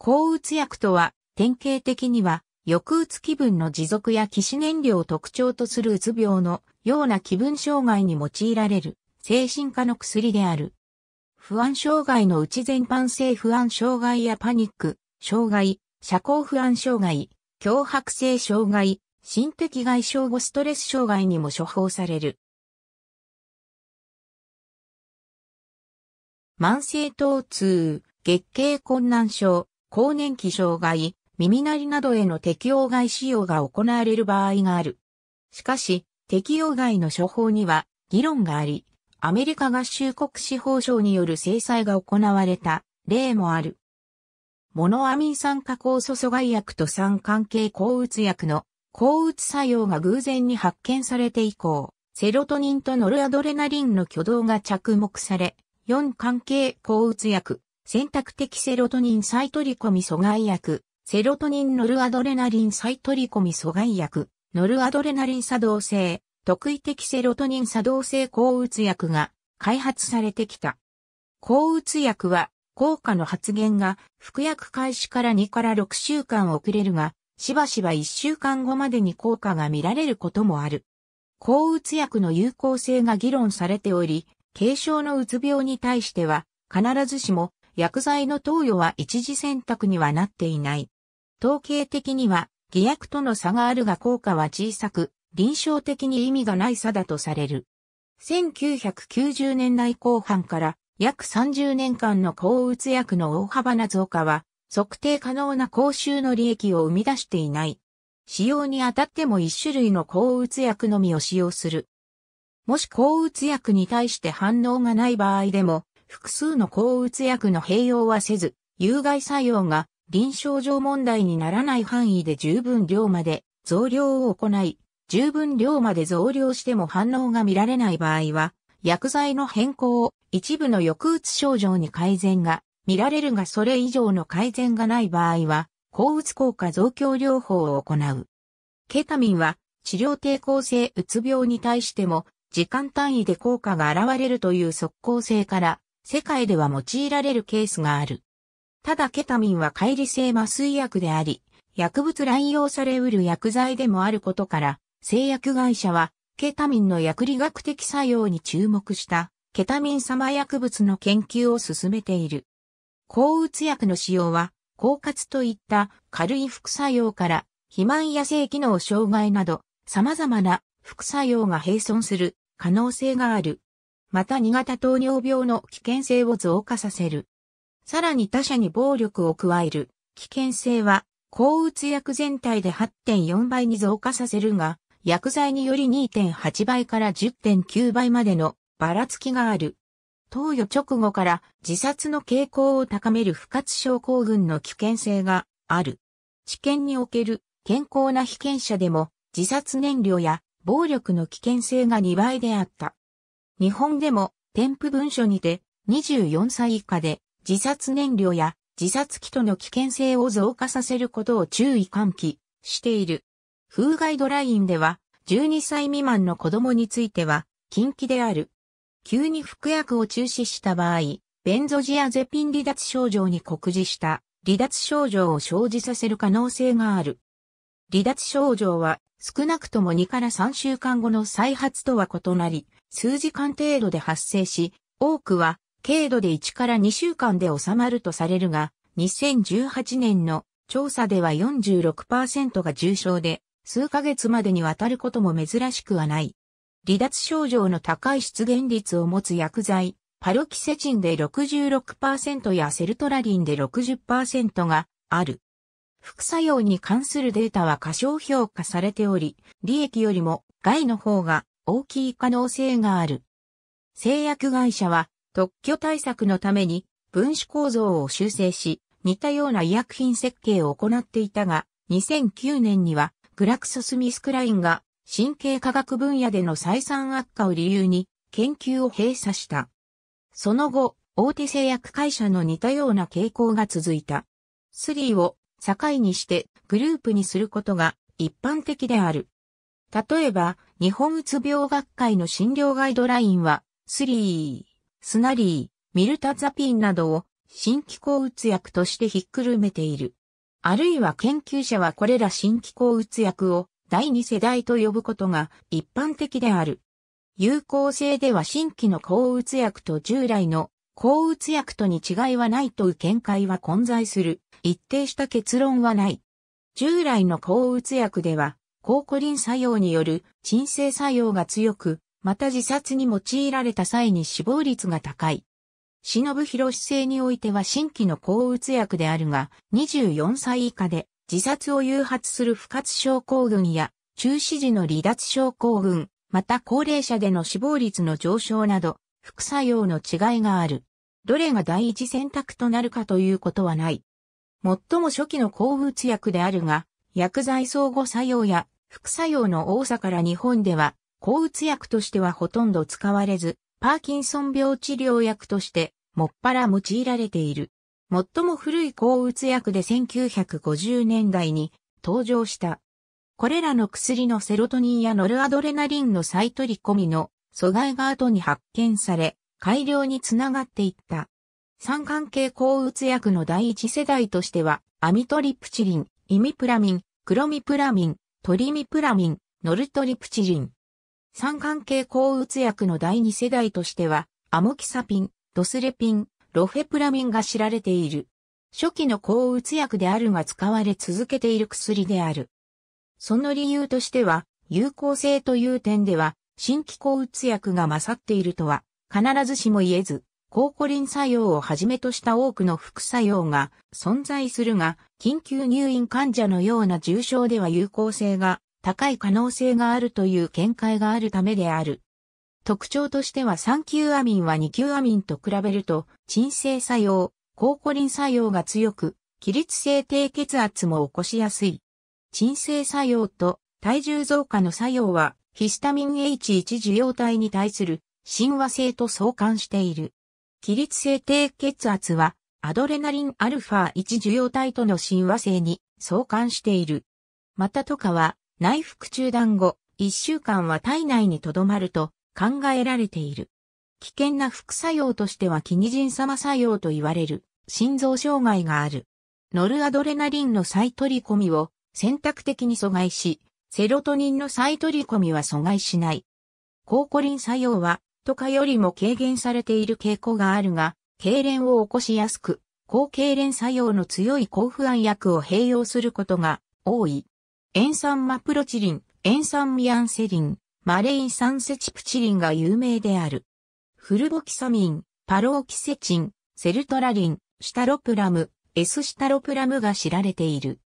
抗うつ薬とは、典型的には、抑うつ気分の持続や起死燃料を特徴とするうつ病のような気分障害に用いられる精神科の薬である。不安障害のうち全般性不安障害やパニック、障害、社交不安障害、強迫性障害、心的外傷後ストレス障害にも処方される。慢性疼痛、月経困難症、更年期障害、耳鳴りなどへの適用外使用が行われる場合がある。しかし、適用外の処方には議論があり、アメリカ合衆国司法省による制裁が行われた例もある。モノアミン酸化酵素阻害薬と酸関係抗うつ薬の抗うつ作用が偶然に発見されて以降、セロトニンとノルアドレナリンの挙動が着目され、4関係抗うつ薬、選択的セロトニン再取り込み阻害薬、セロトニンノルアドレナリン再取り込み阻害薬、ノルアドレナリン作動性、特異的セロトニン作動性抗うつ薬が開発されてきた。抗うつ薬は効果の発現が服薬開始から2から6週間遅れるが、しばしば1週間後までに効果が見られることもある。抗うつ薬の有効性が議論されており、軽症のうつ病に対しては必ずしも薬剤の投与は一時選択にはなっていない。統計的には、偽薬との差があるが効果は小さく、臨床的に意味がない差だとされる。1990年代後半から約30年間の抗うつ薬の大幅な増加は、測定可能な口臭の利益を生み出していない。使用にあたっても一種類の抗うつ薬のみを使用する。もし抗うつ薬に対して反応がない場合でも、複数の抗うつ薬の併用はせず、有害作用が臨床上問題にならない範囲で十分量まで増量を行い、十分量まで増量しても反応が見られない場合は、薬剤の変更を一部の抑うつ症状に改善が見られるがそれ以上の改善がない場合は、抗うつ効果増強療法を行う。ケタミンは治療抵抗性うつ病に対しても時間単位で効果が現れるという速効性から世界では用いられるケースがある。ただケタミンは乖離性麻酔薬であり、薬物乱用されうる薬剤でもあることから、製薬会社は、ケタミンの薬理学的作用に注目した、ケタミン様薬物の研究を進めている。抗うつ薬の使用は、狡猾といった軽い副作用から、肥満や性機能障害など、様々な副作用が併存する可能性がある。また2型糖尿病の危険性を増加させる。さらに他者に暴力を加える危険性は抗うつ薬全体で8.4倍に増加させるが、薬剤により2.8倍から10.9倍までのばらつきがある。投与直後から自殺の傾向を高める不活症候群の危険性がある。治験における健康な被験者でも自殺燃料や暴力の危険性が2倍であった。日本でも添付文書にて24歳以下で自殺燃料や自殺機との危険性を増加させることを注意喚起している。風ガイドラインでは12歳未満の子供については禁忌である。急に服薬を中止した場合、ベンゾジアゼピン離脱症状に告示した離脱症状を生じさせる可能性がある。離脱症状は少なくとも2から3週間後の再発とは異なり、数時間程度で発生し、多くは軽度で1から2週間で収まるとされるが、2018年の調査では46%が重症で、数ヶ月までにわたることも珍しくはない。離脱症状の高い出現率を持つ薬剤、パロキセチンで66%やセルトラリンで60%がある。副作用に関するデータは過小評価されており、利益よりも害の方が大きい可能性がある。製薬会社は特許対策のために分子構造を修正し、似たような医薬品設計を行っていたが、2009年にはグラクソスミスクラインが神経科学分野での採算悪化を理由に研究を閉鎖した。その後、大手製薬会社の似たような傾向が続いた。3を境にしてグループにすることが一般的である。例えば、日本うつ病学会の診療ガイドラインは、スリー、スナリー、ミルタザピンなどを新機構うつ薬としてひっくるめている。あるいは研究者はこれら新機構うつ薬を第二世代と呼ぶことが一般的である。有効性では新規の抗うつ薬と従来の抗うつ薬とに違いはないという見解は混在する。一定した結論はない。従来の抗うつ薬では抗コリン作用による鎮静作用が強く、また自殺に用いられた際に死亡率が高い。忍広博性においては新規の抗うつ薬であるが、24歳以下で自殺を誘発する不活症候群や中止時の離脱症候群、また高齢者での死亡率の上昇など、副作用の違いがある。どれが第一選択となるかということはない。最も初期の抗うつ薬であるが、薬剤相互作用や副作用の多さから日本では、抗うつ薬としてはほとんど使われず、パーキンソン病治療薬として、もっぱら用いられている。最も古い抗うつ薬で1950年代に登場した。これらの薬のセロトニンやノルアドレナリンの再取り込みの阻害が後に発見され、改良につながっていった。三関係抗うつ薬の第一世代としては、アミトリプチリン、イミプラミン、クロミプラミン、トリミプラミン、ノルトリプチリン。三関系抗うつ薬の第二世代としては、アモキサピン、ドスレピン、ロフェプラミンが知られている。初期の抗うつ薬であるが使われ続けている薬である。その理由としては、有効性という点では、新規抗うつ薬が勝っているとは、必ずしも言えず、抗コリン作用をはじめとした多くの副作用が存在するが、緊急入院患者のような重症では有効性が高い可能性があるという見解があるためである。特徴としては3級アミンは2級アミンと比べると、鎮静作用、抗コリン作用が強く、起立性低血圧も起こしやすい。鎮静作用と体重増加の作用はヒスタミン H1 受容体に対する親和性と相関している。起立性低血圧は、アドレナリン α1 受容体との親和性に相関している。またトカは、内服中断後、1週間は体内に留まると考えられている。危険な副作用としてはキニジン様作用と言われる心臓障害がある。ノルアドレナリンの再取り込みを選択的に阻害し、セロトニンの再取り込みは阻害しない。抗コリン作用はとかよりも軽減されている傾向があるが、痙攣を起こしやすく、抗痙攣作用の強い抗不安薬を併用することが多い。塩酸マプロチリン、塩酸ミアンセリン、マレイン酸セチプチリンが有名である。フルボキサミン、パローキセチン、セルトラリン、シタロプラム、S シタロプラムが知られている。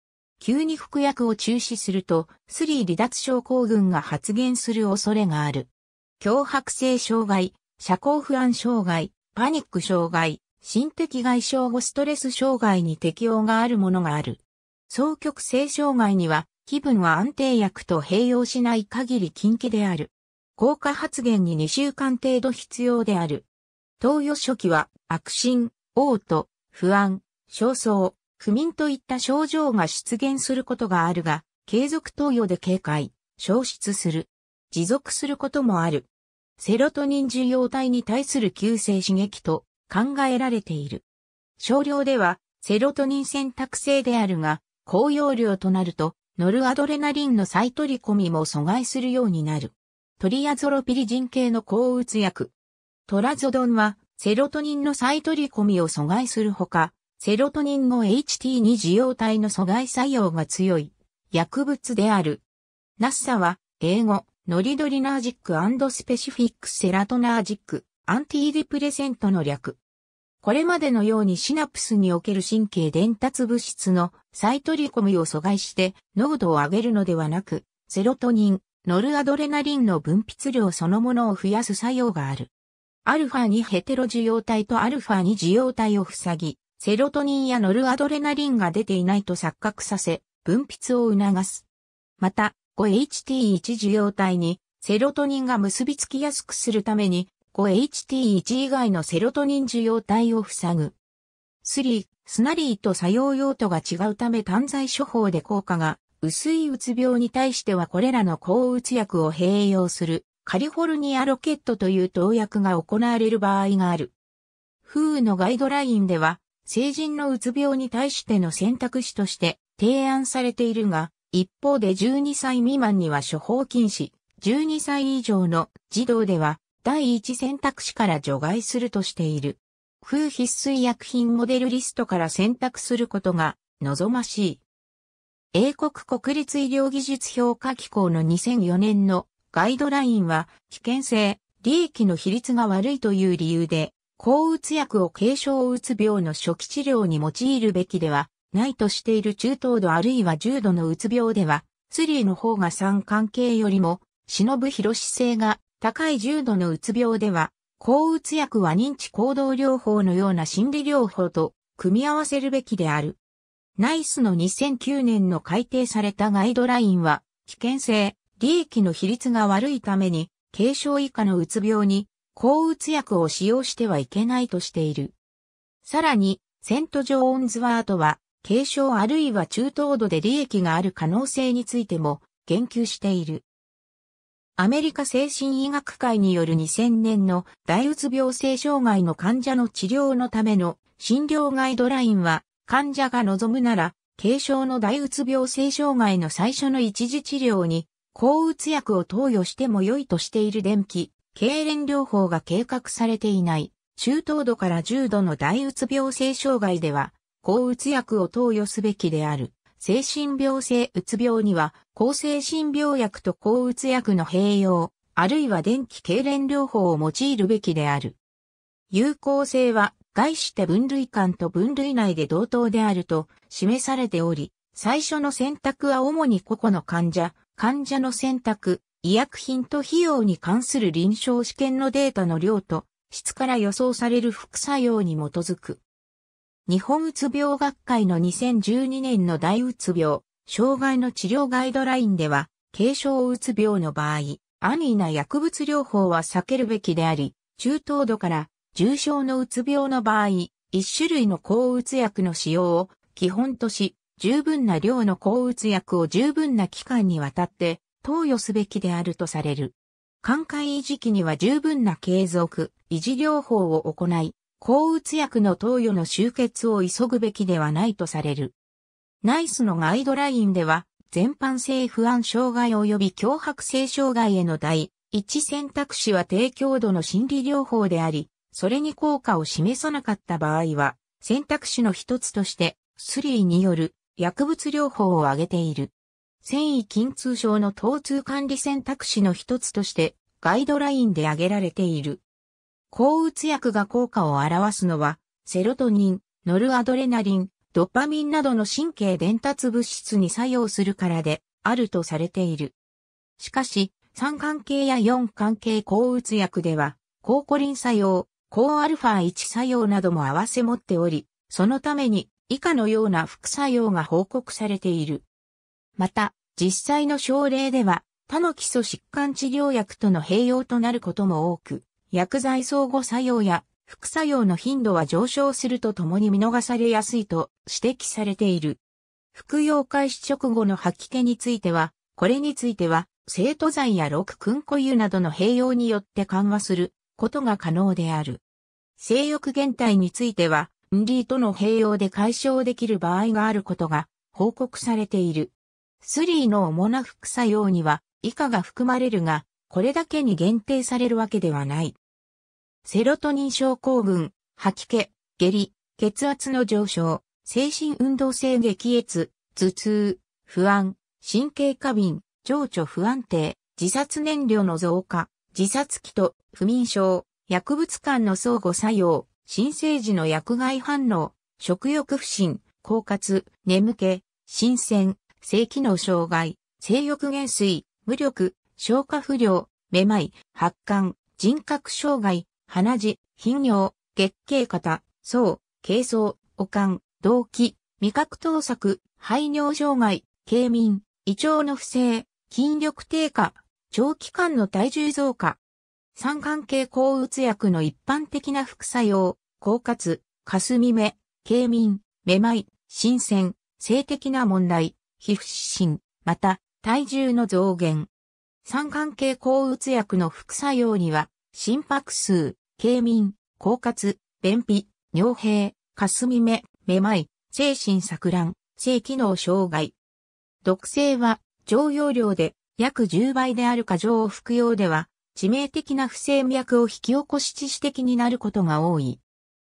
急に服薬を中止すると、スリー離脱症候群が発現する恐れがある。脅迫性障害、社交不安障害、パニック障害、心的外傷後ストレス障害に適応があるものがある。双極性障害には、気分は安定薬と併用しない限り禁忌である。効果発現に2週間程度必要である。投与初期は、悪心、嘔吐、不安、焦燥、不眠といった症状が出現することがあるが、継続投与で警戒、消失する。持続することもある。セロトニン受容体に対する急性刺激と考えられている。少量ではセロトニン選択性であるが、高容量となると、ノルアドレナリンの再取り込みも阻害するようになる。トリアゾロピリジン系の抗うつ薬。トラゾドンは、セロトニンの再取り込みを阻害するほか、セロトニンの HT2 受容体の阻害作用が強い薬物である。ナッサは、英語、ノリドリナージックスペシフィックセラトナージック、アンティーデプレセントの略。これまでのようにシナプスにおける神経伝達物質のサイトリコを阻害して濃度を上げるのではなく、セロトニン、ノルアドレナリンの分泌量そのものを増やす作用がある。アルファ2ヘテロ受容体とアルファ2受容体を塞ぎ、セロトニンやノルアドレナリンが出ていないと錯覚させ、分泌を促す。また、5HT1 受容体にセロトニンが結びつきやすくするために 5HT1 以外のセロトニン受容体を塞ぐ。スリー、スナリーと作用用途が違うため単剤処方で効果が薄いうつ病に対してはこれらの抗うつ薬を併用するカリフォルニアロケットという投薬が行われる場合がある。風のガイドラインでは成人のうつ病に対しての選択肢として提案されているが、一方で12歳未満には処方禁止、12歳以上の児童では第一選択肢から除外するとしている。風必須医薬品モデルリストから選択することが望ましい。英国国立医療技術評価機構の2004年のガイドラインは危険性、利益の比率が悪いという理由で、抗うつ薬を軽症うつ病の初期治療に用いるべきではないとしている中等度あるいは重度のうつ病では、スリーの方が三関係よりも、忍ぶ広し性が高い重度のうつ病では、抗うつ薬は認知行動療法のような心理療法と組み合わせるべきである。ナイスの2009年の改定されたガイドラインは、危険性、利益の比率が悪いために、軽症以下のうつ病に抗うつ薬を使用してはいけないとしている。さらに、セント・ジョーンズワートは、軽症あるいは中等度で利益がある可能性についても言及している。アメリカ精神医学会による2000年の大うつ病性障害の患者の治療のための診療ガイドラインは患者が望むなら軽症の大うつ病性障害の最初の一時治療に抗うつ薬を投与しても良いとしている電気、痙攣療法が計画されていない中等度から重度の大うつ病性障害では抗うつ薬を投与すべきである。精神病性うつ病には、抗精神病薬と抗うつ薬の併用、あるいは電気痙攣療法を用いるべきである。有効性は、概して分類間と分類内で同等であると示されており、最初の選択は主に個々の患者、患者の選択、医薬品と費用に関する臨床試験のデータの量と質から予想される副作用に基づく。日本うつ病学会の2012年の大うつ病、障害の治療ガイドラインでは、軽症うつ病の場合、アニーな薬物療法は避けるべきであり、中等度から重症のうつ病の場合、一種類の抗うつ薬の使用を基本とし、十分な量の抗うつ薬を十分な期間にわたって投与すべきであるとされる。寛解維持期には十分な継続、維持療法を行い、抗うつ薬の投与の終結を急ぐべきではないとされる。ナイスのガイドラインでは、全般性不安障害及び脅迫性障害への第一選択肢は低強度の心理療法であり、それに効果を示さなかった場合は、選択肢の一つとして、スリーによる薬物療法を挙げている。繊維筋痛症の疼痛管理選択肢の一つとして、ガイドラインで挙げられている。抗うつ薬が効果を表すのは、セロトニン、ノルアドレナリン、ドパミンなどの神経伝達物質に作用するからで、あるとされている。しかし、3関係や4関係抗うつ薬では、抗コリン作用、抗アルファ1作用なども合わせ持っており、そのために以下のような副作用が報告されている。また、実際の症例では、他の基礎疾患治療薬との併用となることも多く、薬剤相互作用や副作用の頻度は上昇するとともに見逃されやすいと指摘されている。服用開始直後の吐き気については、これについては、生徒剤や六訓固有などの併用によって緩和することが可能である。性欲減退については、ンリーとの併用で解消できる場合があることが報告されている。スリーの主な副作用には以下が含まれるが、これだけに限定されるわけではない。セロトニン症候群、吐き気、下痢、血圧の上昇、精神運動性激越、頭痛、不安、神経過敏、情緒不安定、自殺燃料の増加、自殺期と不眠症、薬物間の相互作用、新生児の薬害反応、食欲不振、狡猾、眠気、新鮮、性機能障害、性欲減衰、無力、消化不良、めまい、発汗、人格障害、鼻血、頻尿、月経型、層、軽層、おかん、動悸、味覚盗作、排尿障害、軽眠、胃腸の不正、筋力低下、長期間の体重増加。三関係抗うつ薬の一般的な副作用、狡猾、霞目、軽眠、めまい、新鮮、性的な問題、皮膚湿疹、また、体重の増減。三関係抗うつ薬の副作用には、心拍数、軽眠、狡猾、便秘、尿閉、霞目、めまい、精神錯乱、性機能障害。毒性は、常用量で約10倍である過剰を服用では、致命的な不整脈を引き起こし致死的になることが多い。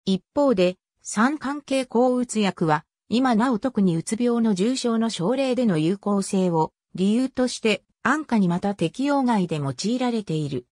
一方で、酸関係抗うつ薬は、今なお特にうつ病の重症の症例での有効性を理由として安価にまた適用外で用いられている。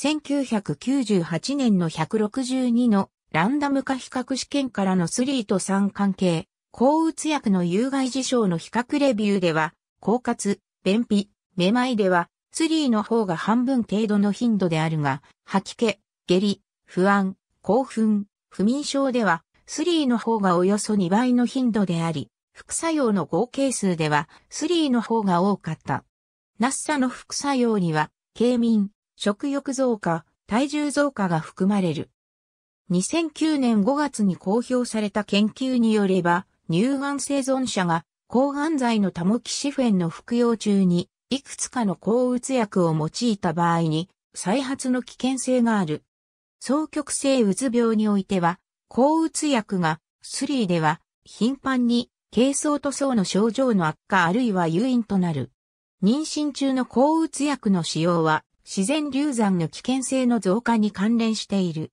1998年の162のランダム化比較試験からの3と3関係、抗うつ薬の有害事象の比較レビューでは、狡猾、便秘、めまいでは、3の方が半分程度の頻度であるが、吐き気、下痢、不安、興奮、不眠症では、3の方がおよそ2倍の頻度であり、副作用の合計数では、3の方が多かった。ナッサの副作用には、軽眠、食欲増加、体重増加が含まれる。2009年5月に公表された研究によれば、乳がん生存者が抗がん剤のタモキシフェンの服用中に、いくつかの抗うつ薬を用いた場合に、再発の危険性がある。双極性うつ病においては、抗うつ薬が、スリーでは、頻繁に、軽層と層の症状の悪化あるいは誘因となる。妊娠中の抗うつ薬の使用は、自然流産の危険性の増加に関連している。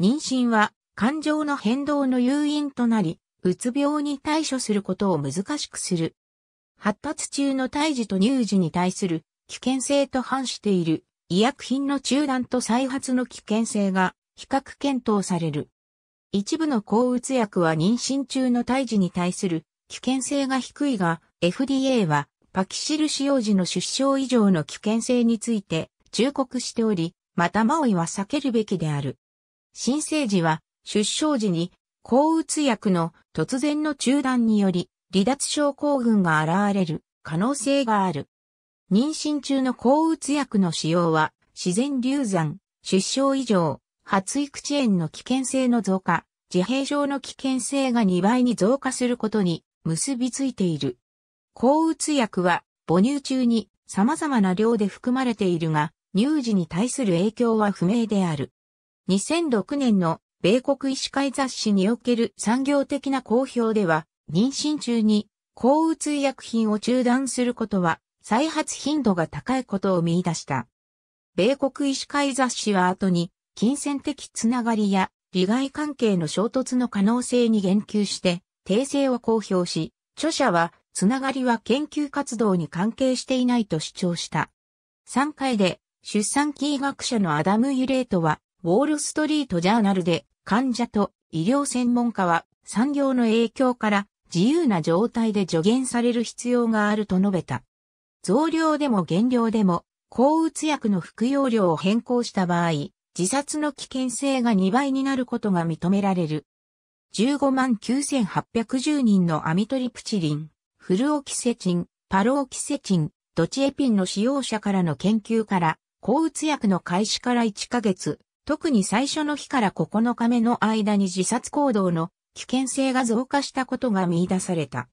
妊娠は感情の変動の誘因となり、うつ病に対処することを難しくする。発達中の胎児と乳児に対する危険性と反している医薬品の中断と再発の危険性が比較検討される。一部の抗うつ薬は妊娠中の胎児に対する危険性が低いが FDA はパキシル使用時の出生以上の危険性について忠告しており、またマオイは避けるべきである。新生児は出生時に抗うつ薬の突然の中断により離脱症候群が現れる可能性がある。妊娠中の抗うつ薬の使用は自然流産、出生異常、発育遅延の危険性の増加、自閉症の危険性が2倍に増加することに結びついている。抗うつ薬は母乳中に様々な量で含まれているが、乳児に対する影響は不明である。2006年の米国医師会雑誌における産業的な公表では、妊娠中に抗うつ医薬品を中断することは再発頻度が高いことを見出した。米国医師会雑誌は後に、金銭的つながりや利害関係の衝突の可能性に言及して、訂正を公表し、著者は、つながりは研究活動に関係していないと主張した。3回で出産期医学者のアダム・ユレートは、ウォール・ストリート・ジャーナルで、患者と医療専門家は、産業の影響から自由な状態で助言される必要があると述べた。増量でも減量でも、抗うつ薬の服用量を変更した場合、自殺の危険性が2倍になることが認められる。15万9810人のアミトリプチリン、フルオキセチン、パロオキセチン、ドチエピンの使用者からの研究から、抗うつ薬の開始から1ヶ月、特に最初の日から9日目の間に自殺行動の危険性が増加したことが見出された。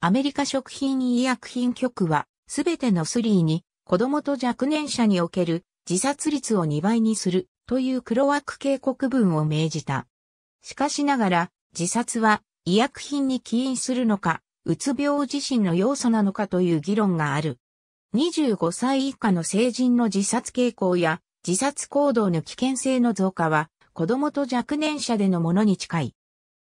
アメリカ食品医薬品局は、すべてのスリーに、子供と若年者における自殺率を2倍にするという黒枠警告文を命じた。しかしながら、自殺は医薬品に起因するのか、うつ病自身の要素なのかという議論がある。25歳以下の成人の自殺傾向や自殺行動の危険性の増加は子供と若年者でのものに近い。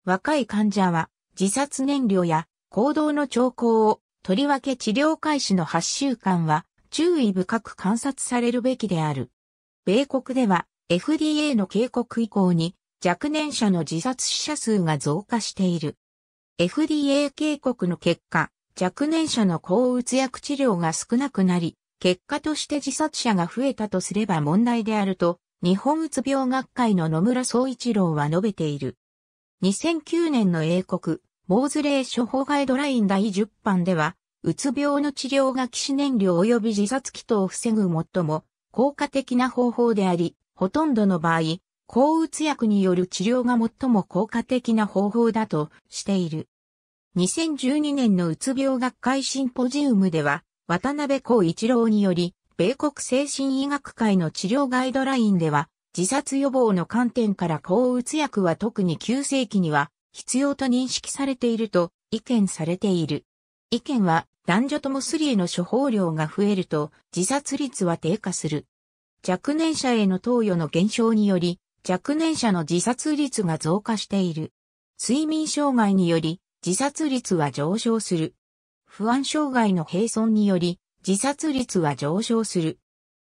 若い患者は自殺燃料や行動の兆候をとりわけ治療開始の8週間は注意深く観察されるべきである。米国では FDA の警告以降に若年者の自殺死者数が増加している。FDA 警告の結果、若年者の抗うつ薬治療が少なくなり、結果として自殺者が増えたとすれば問題であると、日本うつ病学会の野村総一郎は述べている。2009年の英国、ボーズレー処方ガイドライン第10版では、うつ病の治療が起死燃料及び自殺機祷を防ぐ最も効果的な方法であり、ほとんどの場合、抗うつ薬による治療が最も効果的な方法だとしている。2012年のうつ病学会シンポジウムでは、渡辺孝一郎により、米国精神医学会の治療ガイドラインでは、自殺予防の観点から抗うつ薬は特に急性期には必要と認識されていると意見されている。意見は男女ともリへの処方量が増えると自殺率は低下する。若年者への投与の減少により若年者の自殺率が増加している。睡眠障害により自殺率は上昇する。不安障害の併存により、自殺率は上昇する。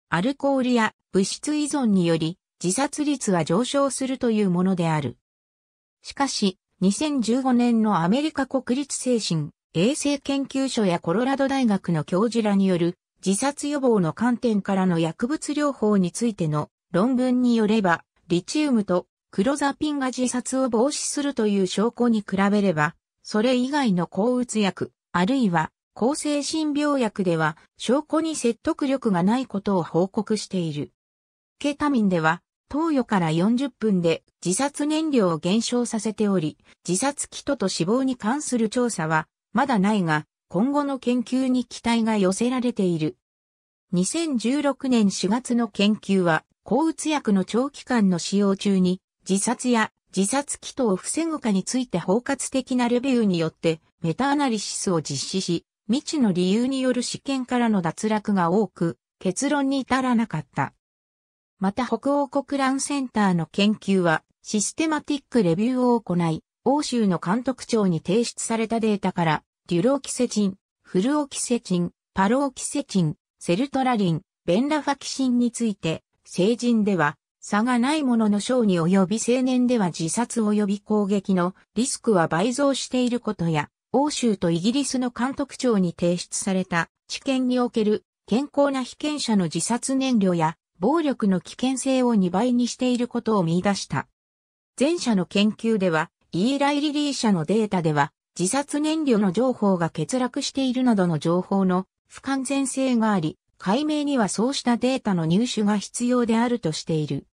アルコールや物質依存により、自殺率は上昇するというものである。しかし、2015年のアメリカ国立精神衛生研究所やコロラド大学の教授らによる自殺予防の観点からの薬物療法についての論文によれば、リチウムとクロザピンが自殺を防止するという証拠に比べれば、それ以外の抗うつ薬、あるいは抗精神病薬では証拠に説得力がないことを報告している。ケタミンでは投与から40分で自殺燃料を減少させており、自殺気とと死亡に関する調査はまだないが、今後の研究に期待が寄せられている。2016年4月の研究は、抗うつ薬の長期間の使用中に自殺や自殺祈祷を防ぐかについて包括的なレビューによってメタアナリシスを実施し、未知の理由による試験からの脱落が多く、結論に至らなかった。また北欧国乱センターの研究はシステマティックレビューを行い、欧州の監督庁に提出されたデータから、デュローキセチン、フルオキセチン、パローキセチン、セルトラリン、ベンラファキシンについて、成人では差がないものの小に及び青年では自殺及び攻撃のリスクは倍増していることや、欧州とイギリスの監督庁に提出された知見における健康な被験者の自殺燃料や暴力の危険性を2倍にしていることを見出した。前者の研究では、イーライ・リリー社のデータでは、自殺燃料の情報が欠落しているなどの情報の不完全性があり、解明にはそうしたデータの入手が必要であるとしている。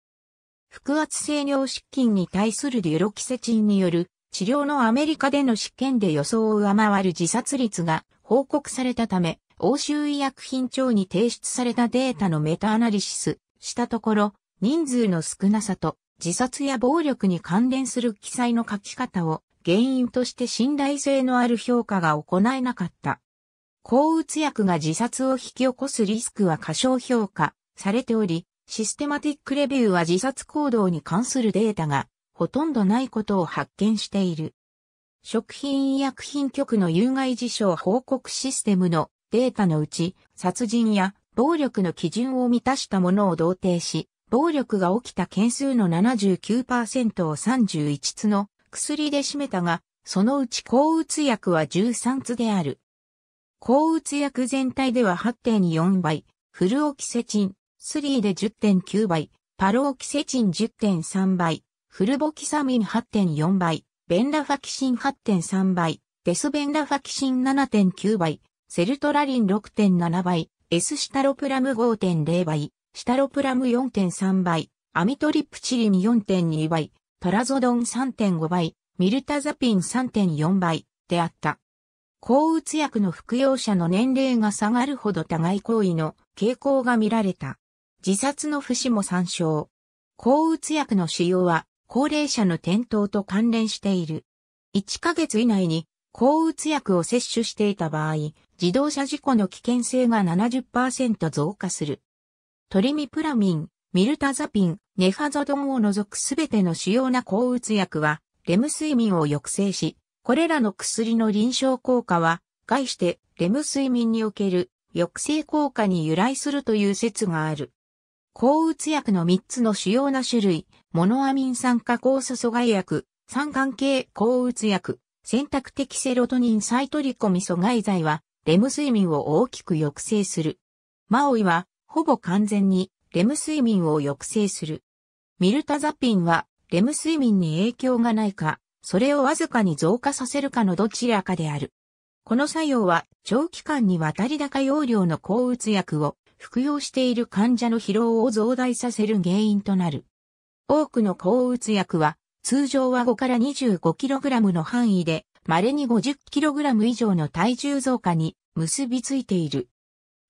腹圧性尿失禁に対するデュロキセチンによる治療のアメリカでの試験で予想を上回る自殺率が報告されたため、欧州医薬品庁に提出されたデータのメタアナリシスしたところ、人数の少なさと自殺や暴力に関連する記載の書き方を原因として信頼性のある評価が行えなかった。抗うつ薬が自殺を引き起こすリスクは過小評価されており、システマティックレビューは自殺行動に関するデータがほとんどないことを発見している。食品医薬品局の有害事象報告システムのデータのうち、殺人や暴力の基準を満たしたものを同定し、暴力が起きた件数の79%を31つの薬で占めたが、そのうち抗うつ薬は13つである。抗うつ薬全体では8.4倍、フルオキセチン、3で10.9倍、パロオキセチン10.3倍、フルボキサミン8.4倍、ベンラファキシン8.3倍、デスベンラファキシン7.9倍、セルトラリン6.7倍、エスシタロプラム5.0倍、シタロプラム4.3倍、アミトリプチリン4.2倍、トラゾドン3.5倍、ミルタザピン3.4倍であった。抗うつ薬の服用者の年齢が下がるほど互い行為の傾向が見られた。自殺の節も参照。抗うつ薬の使用は高齢者の転倒と関連している。1ヶ月以内に抗うつ薬を摂取していた場合、自動車事故の危険性が70%増加する。トリミプラミン、ミルタザピン、ネファゾドンを除くすべての主要な抗うつ薬は、レム睡眠を抑制し、これらの薬の臨床効果は、概してレム睡眠における抑制効果に由来するという説がある。抗うつ薬の3つの主要な種類、モノアミン酸化酵素阻害薬、酸関係抗うつ薬、選択的セロトニンサイトリコミ阻害剤は、レム睡眠を大きく抑制する。マオイは、ほぼ完全に、レム睡眠を抑制する。ミルタザピンは、レム睡眠に影響がないか、それをわずかに増加させるかのどちらかである。この作用は長期間にわたり高容量の抗うつ薬を服用している患者の疲労を増大させる原因となる。多くの抗うつ薬は通常は5から 25kg の範囲で稀に 50kg 以上の体重増加に結びついている。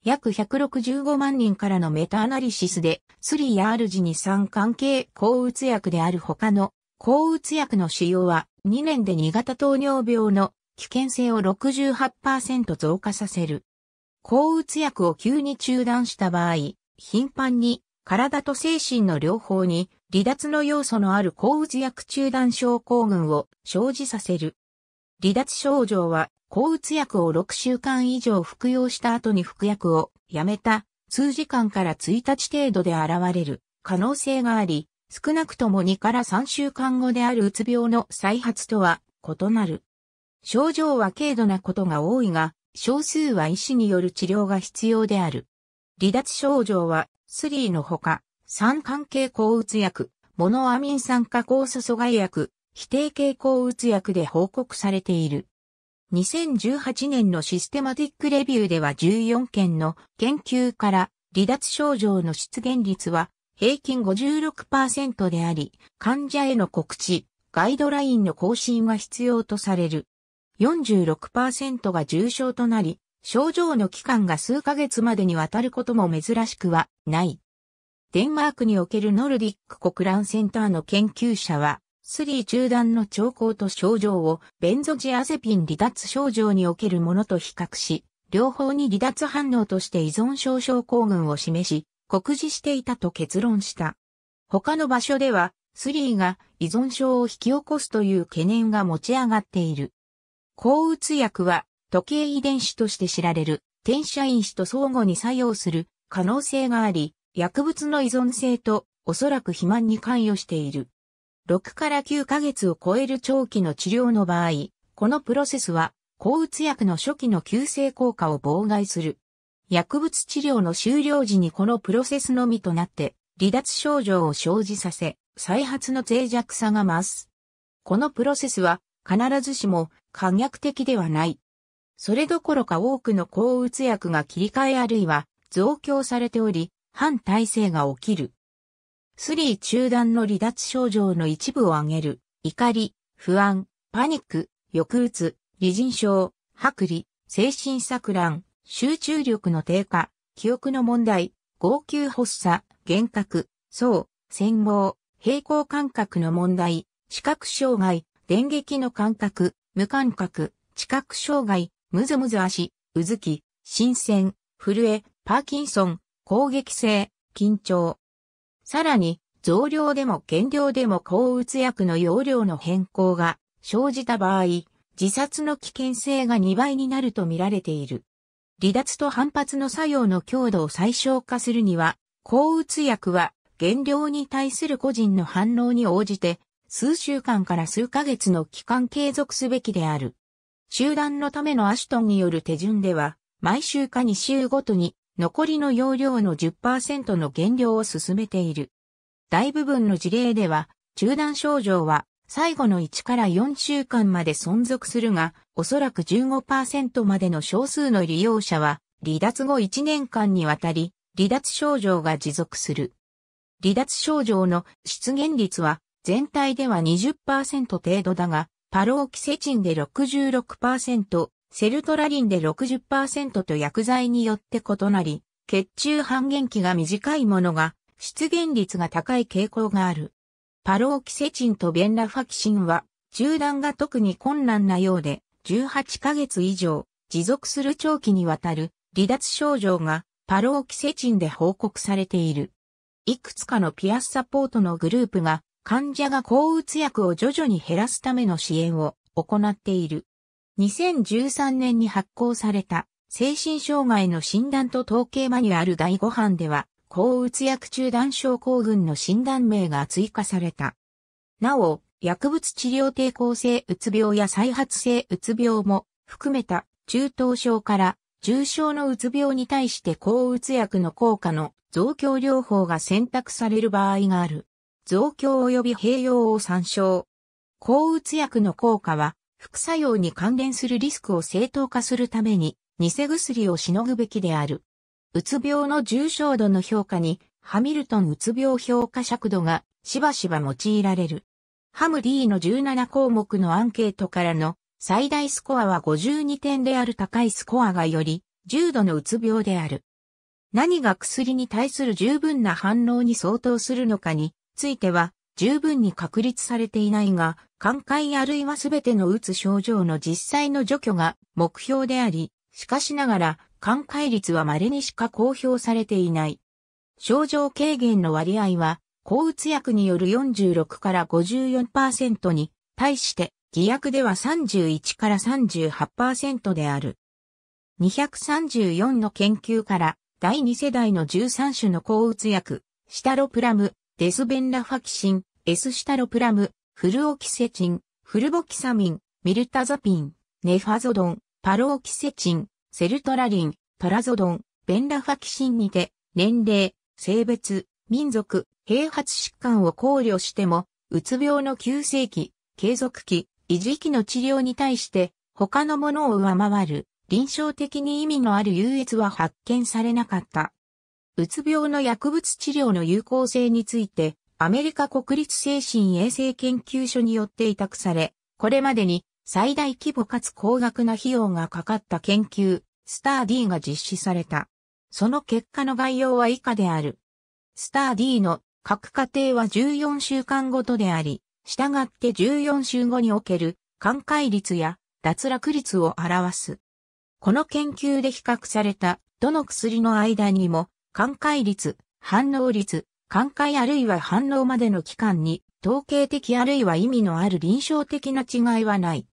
約165万人からのメタアナリシスで、スリやアルジニ関係抗うつ薬である他の抗うつ薬の使用は2年で2型糖尿病の危険性を68%増加させる。抗うつ薬を急に中断した場合、頻繁に体と精神の両方に離脱の要素のある抗うつ薬中断症候群を生じさせる。離脱症状は抗うつ薬を6週間以上服用した後に服薬をやめた数時間から1日程度で現れる可能性があり、少なくとも2から3週間後であるうつ病の再発とは異なる。症状は軽度なことが多いが、少数は医師による治療が必要である。離脱症状は、スリーのほか、酸関係抗うつ薬、モノアミン酸化酵素阻害薬、否定系抗うつ薬で報告されている。2018年のシステマティックレビューでは14件の研究から離脱症状の出現率は平均56%であり、患者への告知、ガイドラインの更新が必要とされる。46%が重症となり、症状の期間が数ヶ月までにわたることも珍しくはない。デンマークにおけるノルディック国乱センターの研究者は、スリー中断の兆候と症状をベンゾジアゼピン離脱症状におけるものと比較し、両方に離脱反応として依存症症候群を示し、告示していたと結論した。他の場所では、スリーが依存症を引き起こすという懸念が持ち上がっている。抗うつ薬は時計遺伝子として知られる転写因子と相互に作用する可能性があり、薬物の依存性とおそらく肥満に関与している。6から9ヶ月を超える長期の治療の場合、このプロセスは抗うつ薬の初期の急性効果を妨害する。薬物治療の終了時にこのプロセスのみとなって、離脱症状を生じさせ、再発の脆弱さが増す。このプロセスは、必ずしも可逆的ではない。それどころか多くの抗うつ薬が切り替えあるいは増強されており、反体制が起きる。スリー中断の離脱症状の一部を挙げる、怒り、不安、パニック、抑うつ、離人症、剥離、精神錯乱、集中力の低下、記憶の問題、号泣発作、幻覚、そう、戦平行感覚の問題、視覚障害、電撃の感覚、無感覚、知覚障害、むずむず足、うずき、新鮮、震え、パーキンソン、攻撃性、緊張。さらに、増量でも減量でも抗うつ薬の容量の変更が生じた場合、自殺の危険性が2倍になると見られている。離脱と反発の作用の強度を最小化するには、抗うつ薬は原料に対する個人の反応に応じて、数週間から数ヶ月の期間継続すべきである。集団のためのアシュトンによる手順では、毎週か2週ごとに残りの容量の10%の減量を進めている。大部分の事例では、中断症状は最後の1から4週間まで存続するが、おそらく15%までの少数の利用者は、離脱後1年間にわたり、離脱症状が持続する。離脱症状の出現率は、全体では20%程度だが、パローキセチンで66%、セルトラリンで60%と薬剤によって異なり、血中半減期が短いものが、出現率が高い傾向がある。パローキセチンとベンラファキシンは、中断が特に困難なようで、18ヶ月以上、持続する長期にわたる離脱症状がパローキセチンで報告されている。いくつかのピアスサポートのグループが患者が抗うつ薬を徐々に減らすための支援を行っている。2013年に発行された精神障害の診断と統計マニュアル第5版では抗うつ薬中断症候群の診断名が追加された。なお、薬物治療抵抗性うつ病や再発性うつ病も含めた中等症から重症のうつ病に対して抗うつ薬の効果の増強療法が選択される場合がある。増強及び併用を参照。抗うつ薬の効果は副作用に関連するリスクを正当化するために偽薬をしのぐべきである。うつ病の重症度の評価に、ハミルトンうつ病評価尺度がしばしば用いられる。ハムリーの17項目のアンケートからの最大スコアは52点である高いスコアがより重度のうつ病である。何が薬に対する十分な反応に相当するのかについては十分に確立されていないが、寛解あるいは全てのうつ症状の実際の除去が目標であり、しかしながら寛解率は稀にしか公表されていない。症状軽減の割合は、抗うつ薬による46から54%に対して、偽薬では31から38%である。234の研究から第2世代の13種の抗うつ薬、シタロプラム、デスベンラファキシン、エスシタロプラム、フルオキセチン、フルボキサミン、ミルタザピン、ネファゾドン、パロオキセチン、セルトラリン、トラゾドン、ベンラファキシンにて、年齢、性別、民族、併発疾患を考慮しても、うつ病の急性期、継続期、維持期の治療に対して、他のものを上回る、臨床的に意味のある優越は発見されなかった。うつ病の薬物治療の有効性について、アメリカ国立精神衛生研究所によって委託され、これまでに最大規模かつ高額な費用がかかった研究、スター D が実施された。その結果の概要は以下である。スター D の各過程は14週間ごとであり、従って14週後における寛解率や脱落率を表す。この研究で比較されたどの薬の間にも、寛解率、反応率、寛解あるいは反応までの期間に、統計的あるいは意味のある臨床的な違いはない。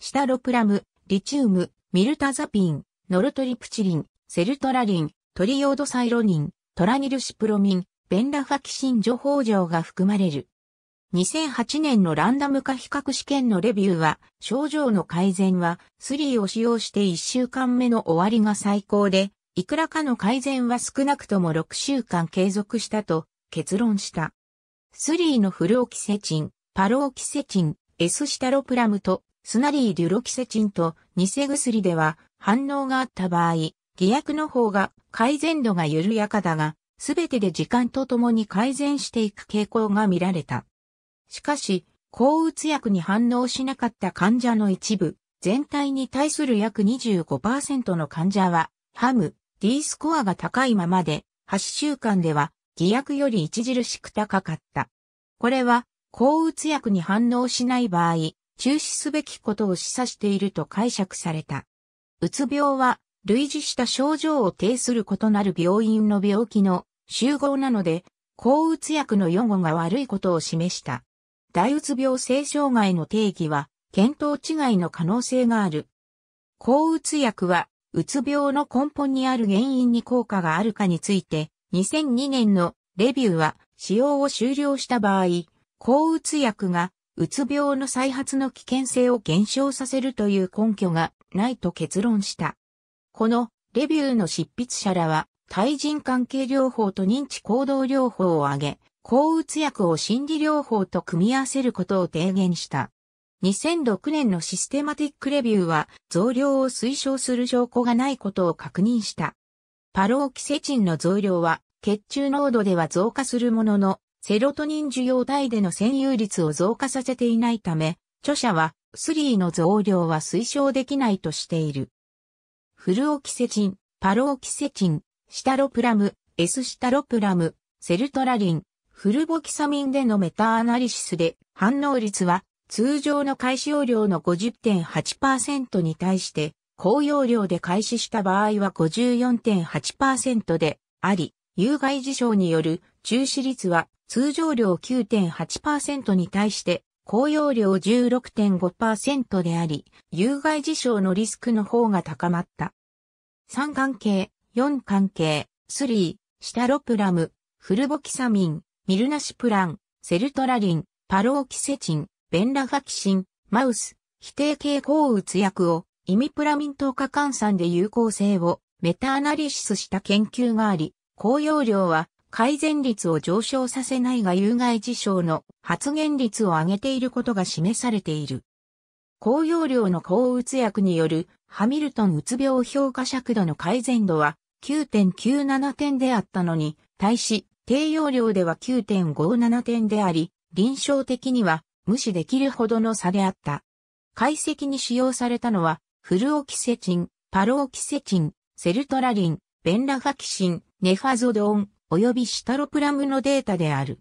シタロプラム、リチウム、ミルタザピン、ノルトリプチリン、セルトラリン、トリオードサイロニン、トラニルシプロミン、ベンラファキシン除法上が含まれる。2008年のランダム化比較試験のレビューは、症状の改善は、スリーを使用して1週間目の終わりが最高で、いくらかの改善は少なくとも6週間継続したと結論した。スリーのフルオキセチン、パロオキセチン、エスシタロプラムと、スナリーデュロキセチンと、偽薬では、反応があった場合、偽薬の方が改善度が緩やかだが、すべてで時間とともに改善していく傾向が見られた。しかし、抗うつ薬に反応しなかった患者の一部、全体に対する約25%の患者は、ハム、D スコアが高いままで、8週間では、偽薬より著しく高かった。これは、抗うつ薬に反応しない場合、中止すべきことを示唆していると解釈された。うつ病は、類似した症状を呈する異なる病院の病気の集合なので、抗うつ薬の予後が悪いことを示した。大うつ病性障害の定義は、検討違いの可能性がある。抗うつ薬は、うつ病の根本にある原因に効果があるかについて、2002年のレビューは、使用を終了した場合、抗うつ薬が、うつ病の再発の危険性を減少させるという根拠がないと結論した。このレビューの執筆者らは、対人関係療法と認知行動療法を挙げ、抗うつ薬を心理療法と組み合わせることを提言した。2006年のシステマティックレビューは増量を推奨する証拠がないことを確認した。パローキセチンの増量は血中濃度では増加するものの、セロトニン受容体での占有率を増加させていないため、著者はスリーの増量は推奨できないとしている。フルオキセチン、パロオキセチン、シタロプラム、エスシタロプラム、セルトラリン、フルボキサミンでのメタアナリシスで反応率は通常の開始容量の50.8%に対して高容量で開始した場合は54.8%であり、有害事象による中止率は通常量9.8%に対して高容量16.5%であり、有害事象のリスクの方が高まった。3関係、4関係、スリー、シタロプラム、フルボキサミン、ミルナシプラン、セルトラリン、パローキセチン、ベンラファキシン、マウス、否定系抗うつ薬を、イミプラミン等化換算で有効性をメタアナリシスした研究があり、高容量は改善率を上昇させないが有害事象の発現率を上げていることが示されている。高容量の抗うつ薬によるハミルトンうつ病評価尺度の改善度は9.97点であったのに、対し低容量では9.57点であり、臨床的には無視できるほどの差であった。解析に使用されたのは、フルオキセチン、パロオキセチン、セルトラリン、ベンラファキシン、ネファゾドン、及びシタロプラムのデータである。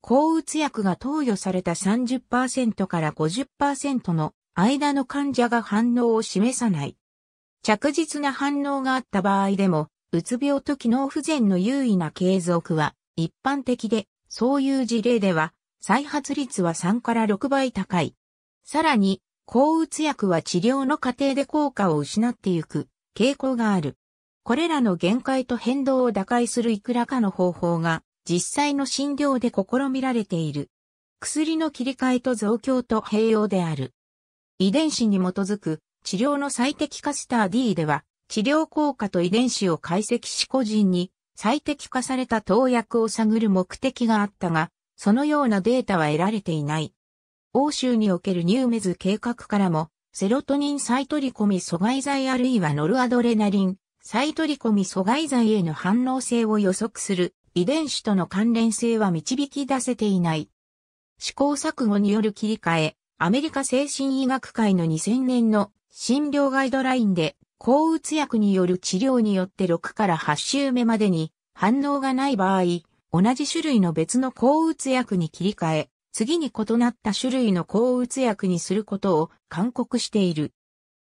抗うつ薬が投与された30%から50%の間の患者が反応を示さない。着実な反応があった場合でも、うつ病と機能不全の優位な継続は一般的で、そういう事例では再発率は3から6倍高い。さらに、抗うつ薬は治療の過程で効果を失っていく傾向がある。これらの限界と変動を打開するいくらかの方法が実際の診療で試みられている。薬の切り替えと増強と併用である。遺伝子に基づく治療の最適化スター D では治療効果と遺伝子を解析し個人に最適化された投薬を探る目的があったが、そのようなデータは得られていない。欧州におけるニューメズ計画からも、セロトニン再取り込み阻害剤あるいはノルアドレナリン、再取り込み阻害剤への反応性を予測する遺伝子との関連性は導き出せていない。試行錯誤による切り替え、アメリカ精神医学会の2000年の診療ガイドラインで、抗うつ薬による治療によって6から8週目までに反応がない場合、同じ種類の別の抗うつ薬に切り替え、次に異なった種類の抗うつ薬にすることを勧告している。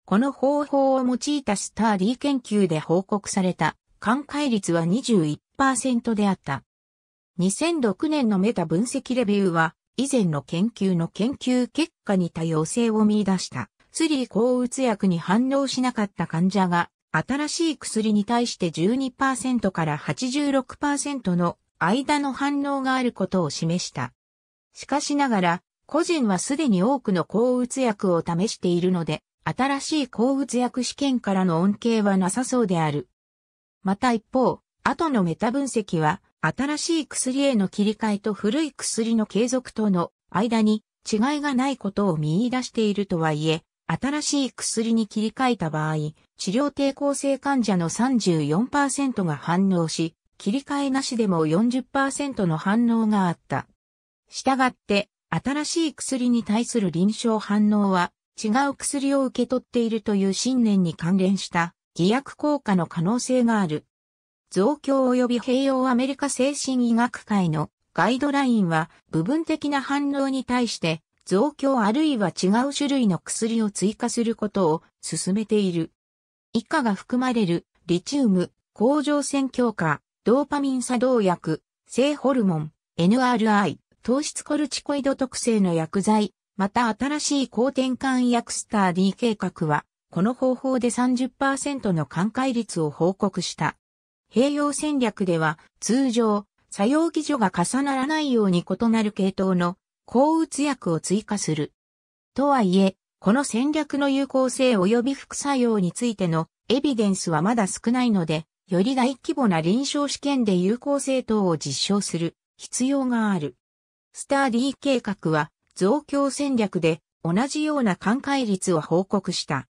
この方法を用いたスター D 研究で報告された寛解率は21%であった。2006年のメタ分析レビューは、以前の研究の研究結果に多様性を見出した。薬抗うつ薬に反応しなかった患者が、新しい薬に対して12%から86%の間の反応があることを示した。しかしながら、個人はすでに多くの抗うつ薬を試しているので、新しい抗物薬試験からの恩恵はなさそうである。また一方、後のメタ分析は、新しい薬への切り替えと古い薬の継続との間に違いがないことを見出しているとはいえ、新しい薬に切り替えた場合、治療抵抗性患者の34%が反応し、切り替えなしでも40%の反応があった。したがって、新しい薬に対する臨床反応は違う薬を受け取っているという信念に関連した偽薬効果の可能性がある。増強及び併用アメリカ精神医学会のガイドラインは部分的な反応に対して増強あるいは違う種類の薬を追加することを進めている。以下が含まれるリチウム、甲状腺強化、ドーパミン作動薬、性ホルモン、NRI、糖質コルチコイド特性の薬剤、また新しい高転換薬スター D 計画は、この方法で30%の寛解率を報告した。併用戦略では、通常、作用基準が重ならないように異なる系統の抗うつ薬を追加する。とはいえ、この戦略の有効性及び副作用についてのエビデンスはまだ少ないので、より大規模な臨床試験で有効性等を実証する必要がある。スター D 計画は増強戦略で同じような寛解率を報告した。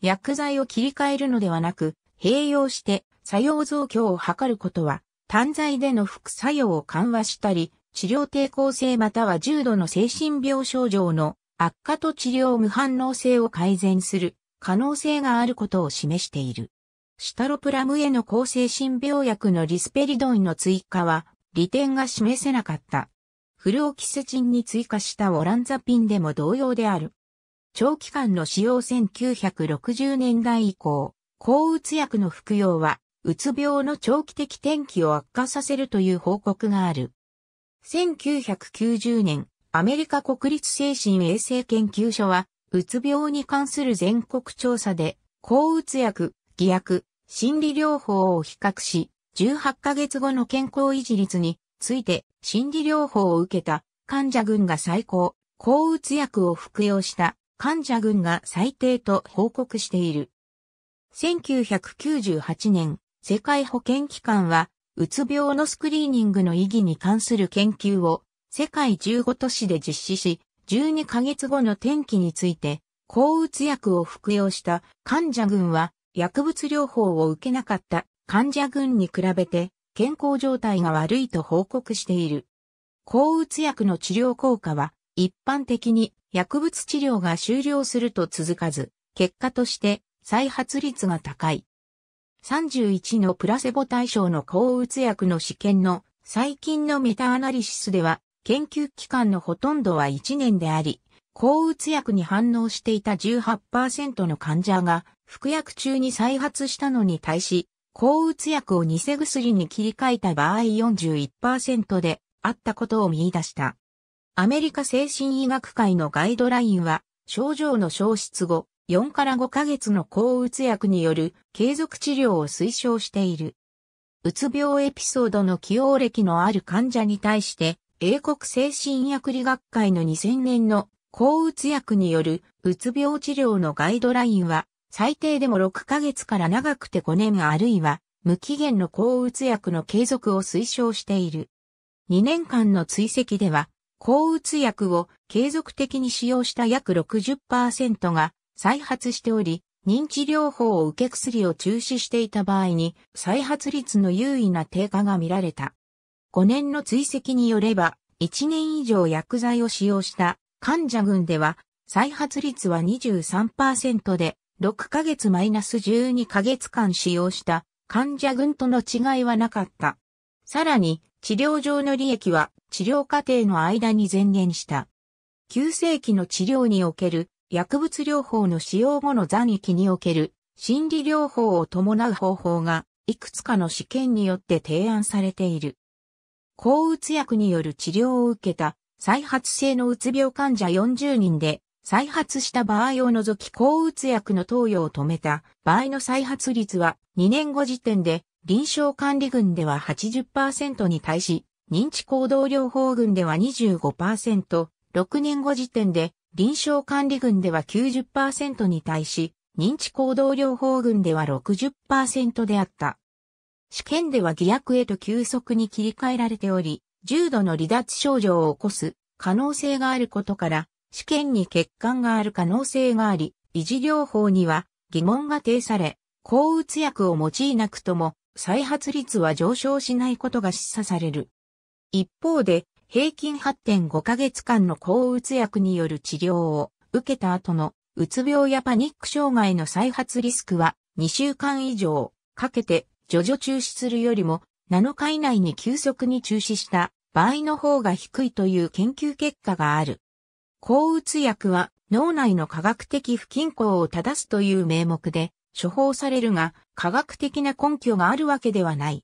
薬剤を切り替えるのではなく、併用して作用増強を図ることは、単剤での副作用を緩和したり、治療抵抗性または重度の精神病症状の悪化と治療無反応性を改善する可能性があることを示している。シタロプラムへの抗精神病薬のリスペリドンの追加は、利点が示せなかった。フルオキセチンに追加したオランザピンでも同様である。長期間の使用1960年代以降、抗うつ薬の服用は、うつ病の長期的転機を悪化させるという報告がある。1990年、アメリカ国立精神衛生研究所は、うつ病に関する全国調査で、抗うつ薬、偽薬、心理療法を比較し、18ヶ月後の健康維持率について心理療法を受けた患者群が最高、抗うつ薬を服用した患者群が最低と報告している。1998年、世界保健機関は、うつ病のスクリーニングの意義に関する研究を世界15都市で実施し、12ヶ月後の天気について、抗うつ薬を服用した患者群は薬物療法を受けなかった患者群に比べて健康状態が悪いと報告している。抗うつ薬の治療効果は、一般的に薬物治療が終了すると続かず、結果として再発率が高い。31のプラセボ対象の抗うつ薬の試験の最近のメタアナリシスでは、研究期間のほとんどは1年であり、抗うつ薬に反応していた18%の患者が服薬中に再発したのに対し、抗うつ薬を偽薬に切り替えた場合41%であったことを見出した。アメリカ精神医学会のガイドラインは、症状の消失後、4から5ヶ月の抗うつ薬による継続治療を推奨している。うつ病エピソードの起用歴のある患者に対して、英国精神薬理学会の2000年の抗うつ薬によるうつ病治療のガイドラインは、最低でも6ヶ月から長くて5年あるいは無期限の抗うつ薬の継続を推奨している。2年間の追跡では、抗うつ薬を継続的に使用した約60%が再発しており、認知療法を受け薬を中止していた場合に再発率の優位な低下が見られた。5年の追跡によれば、1年以上薬剤を使用した患者群では再発率は23%で6ヶ月マイナス12ヶ月間使用した患者群との違いはなかった。さらに、治療上の利益は治療過程の間に前減した。急性期の治療における薬物療法の使用後の残液における心理療法を伴う方法がいくつかの試験によって提案されている。抗うつ薬による治療を受けた再発性のうつ病患者40人で再発した場合を除き抗うつ薬の投与を止めた場合の再発率は2年後時点で臨床管理群では80%に対し、認知行動療法群では25%、6年後時点で臨床管理群では90%に対し、認知行動療法群では60%であった。試験では偽薬へと急速に切り替えられており、重度の離脱症状を起こす可能性があることから、試験に欠陥がある可能性があり、維持療法には疑問が呈され、抗うつ薬を用いなくとも再発率は上昇しないことが示唆される。一方で、平均8.5ヶ月間の抗うつ薬による治療を受けた後のうつ病やパニック障害の再発リスクは2週間以上かけて徐々中止するよりも7日以内に急速に中止した場合の方が低いという研究結果がある。抗うつ薬は脳内の科学的不均衡を正すという名目で処方されるが科学的な根拠があるわけではない。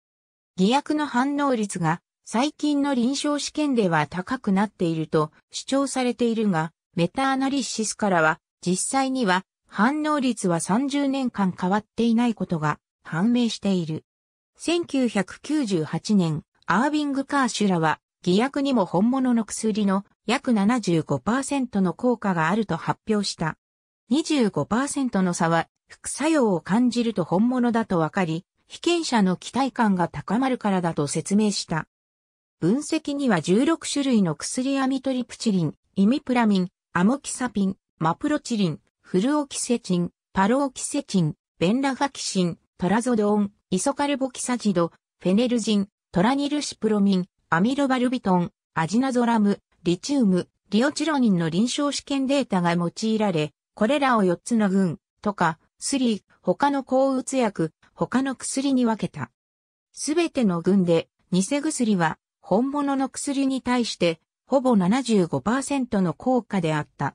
偽薬の反応率が最近の臨床試験では高くなっていると主張されているが、メタアナリシスからは実際には反応率は30年間変わっていないことが判明している。1998年、アービング・カーシュラは偽薬にも本物の薬の約75%の効果があると発表した。25%の差は副作用を感じると本物だとわかり、被験者の期待感が高まるからだと説明した。分析には16種類の薬アミトリプチリン、イミプラミン、アモキサピン、マプロチリン、フルオキセチン、パロオキセチン、ベンラファキシン、トラゾドオン、イソカルボキサジド、フェネルジン、トラニルシプロミン、アミロバルビトン、アジナゾラム、リチウム、リオチロニンの臨床試験データが用いられ、これらを4つの群、とか、3、他の抗うつ薬、他の薬に分けた。すべての群で、偽薬は、本物の薬に対して、ほぼ75%の効果であった。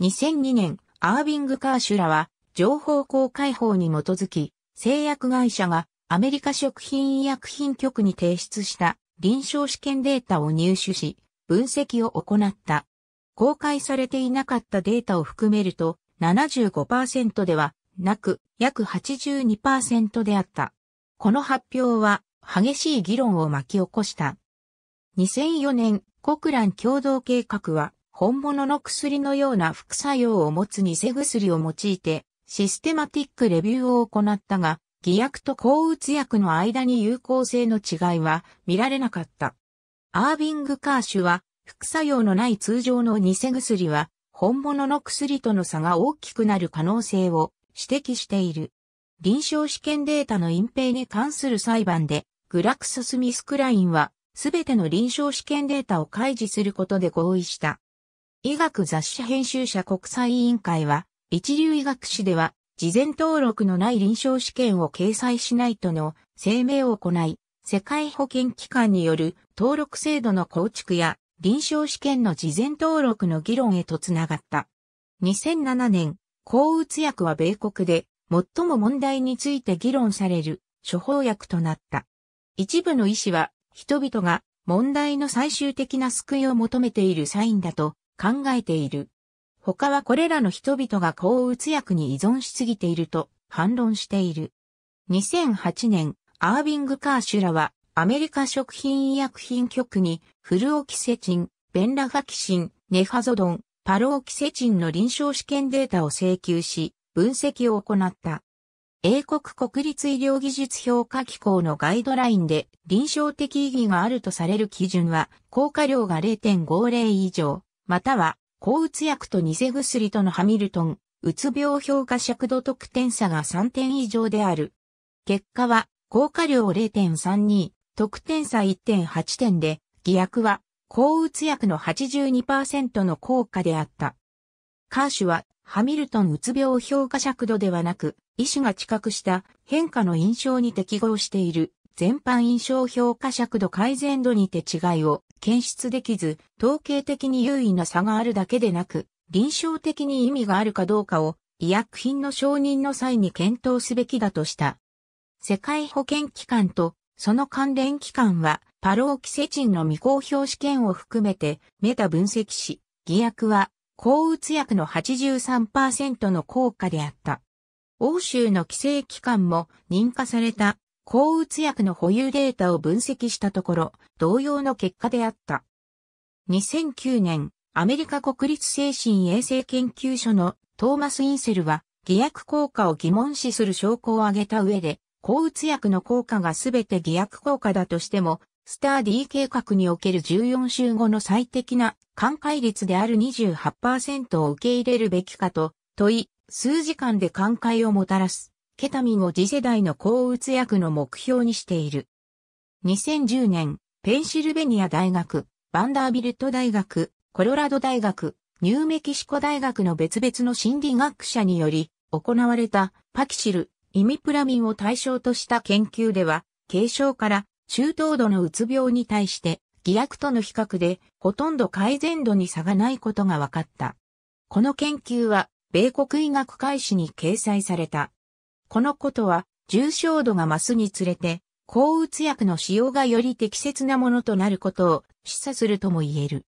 2002年、アービング・カーシュラは、情報公開法に基づき、製薬会社がアメリカ食品医薬品局に提出した臨床試験データを入手し、分析を行った。公開されていなかったデータを含めると75%ではなく約82%であった。この発表は激しい議論を巻き起こした。2004年、国蘭共同計画は本物の薬のような副作用を持つ偽薬を用いてシステマティックレビューを行ったが、偽薬と抗うつ薬の間に有効性の違いは見られなかった。アービング・カーシュは、副作用のない通常の偽薬は、本物の薬との差が大きくなる可能性を指摘している。臨床試験データの隠蔽に関する裁判で、グラクソスミスクラインは、すべての臨床試験データを開示することで合意した。医学雑誌編集者国際委員会は、一流医学誌では、事前登録のない臨床試験を掲載しないとの声明を行い、世界保健機関による登録制度の構築や臨床試験の事前登録の議論へとつながった。2007年、抗うつ薬は米国で最も問題について議論される処方薬となった。一部の医師は人々が問題の最終的な救いを求めているサインだと考えている。他はこれらの人々が抗うつ薬に依存しすぎていると反論している。2008年、アービング・カーシュラは、アメリカ食品医薬品局に、フルオキセチン、ベンラファキシン、ネファゾドン、パロオキセチンの臨床試験データを請求し、分析を行った。英国国立医療技術評価機構のガイドラインで臨床的意義があるとされる基準は、効果量が0.50以上、または、抗うつ薬と偽薬とのハミルトン、うつ病評価尺度得点差が3点以上である。結果は、効果量0.32、得点差1.8点で、偽薬は、抗うつ薬の82%の効果であった。カーシュは、ハミルトンうつ病評価尺度ではなく、医師が知覚した変化の印象に適合している全般印象評価尺度改善度にて違いを検出できず、統計的に優位な差があるだけでなく、臨床的に意味があるかどうかを医薬品の承認の際に検討すべきだとした。世界保健機関とその関連機関はパローキセチンの未公表試験を含めてメタ分析し、偽薬は抗うつ薬の83%の効果であった。欧州の規制機関も認可された抗うつ薬の保有データを分析したところ、同様の結果であった。2009年、アメリカ国立精神衛生研究所のトーマス・インセルは、偽薬効果を疑問視する証拠を挙げた上で、抗うつ薬の効果がすべて偽薬効果だとしても、スター D 計画における14週後の最適な寛解率である28%を受け入れるべきかと問い、数時間で寛解をもたらす、ケタミンを次世代の抗うつ薬の目標にしている。2010年、ペンシルベニア大学、バンダービルト大学、コロラド大学、ニューメキシコ大学の別々の心理学者により行われたパキシルイミプラミンを対象とした研究では、軽症から中等度のうつ病に対して、偽薬との比較で、ほとんど改善度に差がないことが分かった。この研究は、米国医学会誌に掲載された。このことは、重症度が増すにつれて、抗うつ薬の使用がより適切なものとなることを示唆するとも言える。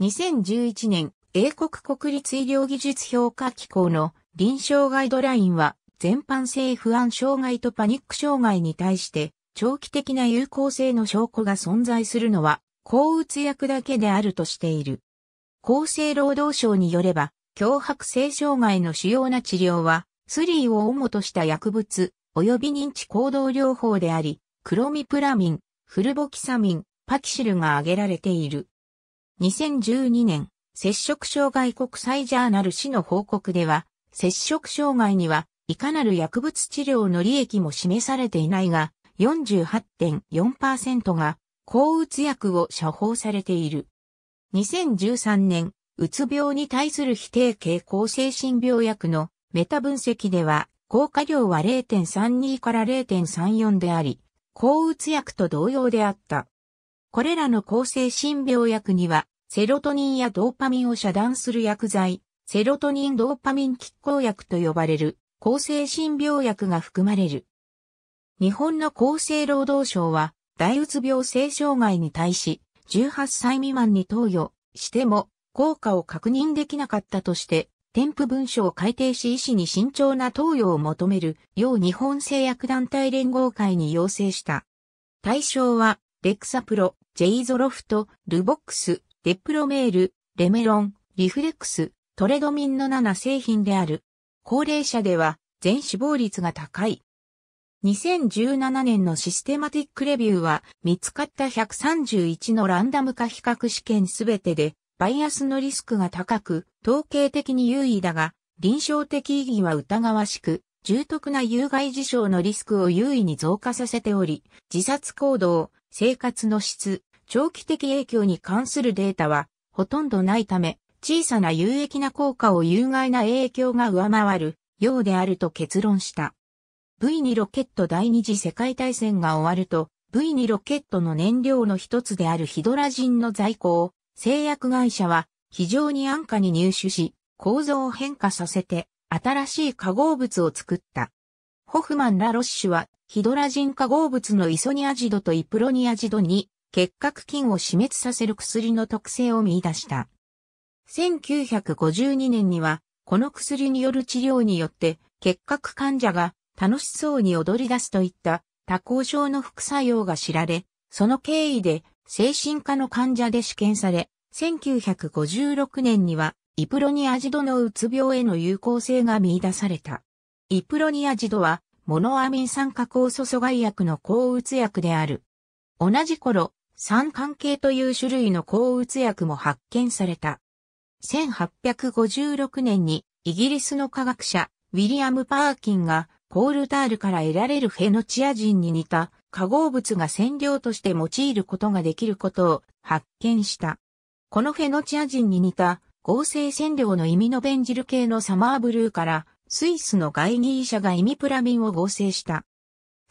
2011年、英国国立医療技術評価機構の臨床ガイドラインは、全般性不安障害とパニック障害に対して、長期的な有効性の証拠が存在するのは、抗うつ薬だけであるとしている。厚生労働省によれば、強迫性障害の主要な治療は、スリーを主とした薬物、及び認知行動療法であり、クロミプラミン、フルボキサミン、パキシルが挙げられている。2012年、摂食障害国際ジャーナル誌の報告では、摂食障害にはいかなる薬物治療の利益も示されていないが、48.4%が抗うつ薬を処方されている。2013年、うつ病に対する否定型抗精神病薬のメタ分析では、効果量は0.32から0.34であり、抗うつ薬と同様であった。これらの抗精神病薬には、セロトニンやドーパミンを遮断する薬剤、セロトニンドーパミン拮抗薬と呼ばれる抗生新病薬が含まれる。日本の厚生労働省は、大うつ病性障害に対し、18歳未満に投与しても効果を確認できなかったとして、添付文書を改定し医師に慎重な投与を求めるよう日本製薬団体連合会に要請した。対象は、レクサプロ、ジェイゾロフト、ルボックス、デプロメール、レメロン、リフレックス、トレドミンの7製品である。高齢者では全死亡率が高い。2017年のシステマティックレビューは見つかった131のランダム化比較試験すべてでバイアスのリスクが高く統計的に優位だが臨床的意義は疑わしく重篤な有害事象のリスクを優位に増加させており自殺行動、生活の質、長期的影響に関するデータはほとんどないため小さな有益な効果を有害な影響が上回るようであると結論した。V2 ロケット第二次世界大戦が終わると、V2 ロケットの燃料の一つであるヒドラジンの在庫を製薬会社は非常に安価に入手し、構造を変化させて新しい化合物を作った。ホフマン・ラ・ロッシュはヒドラジン化合物のイソニアジドとイプロニアジドに結核菌を死滅させる薬の特性を見出した。1952年には、この薬による治療によって、結核患者が楽しそうに踊り出すといった多項症の副作用が知られ、その経緯で精神科の患者で試験され、1956年にはイプロニアジドのうつ病への有効性が見出された。イプロニアジドはモノアミン酸化工素阻害薬の抗うつ薬である。同じ頃、酸関係という種類の抗うつ薬も発見された。1856年にイギリスの科学者ウィリアム・パーキンがコールタールから得られるフェノチア人に似た化合物が染料として用いることができることを発見した。このフェノチア人に似た合成染料の意味のベンジル系のサマーブルーからスイスの外議医者がイミプラミンを合成した。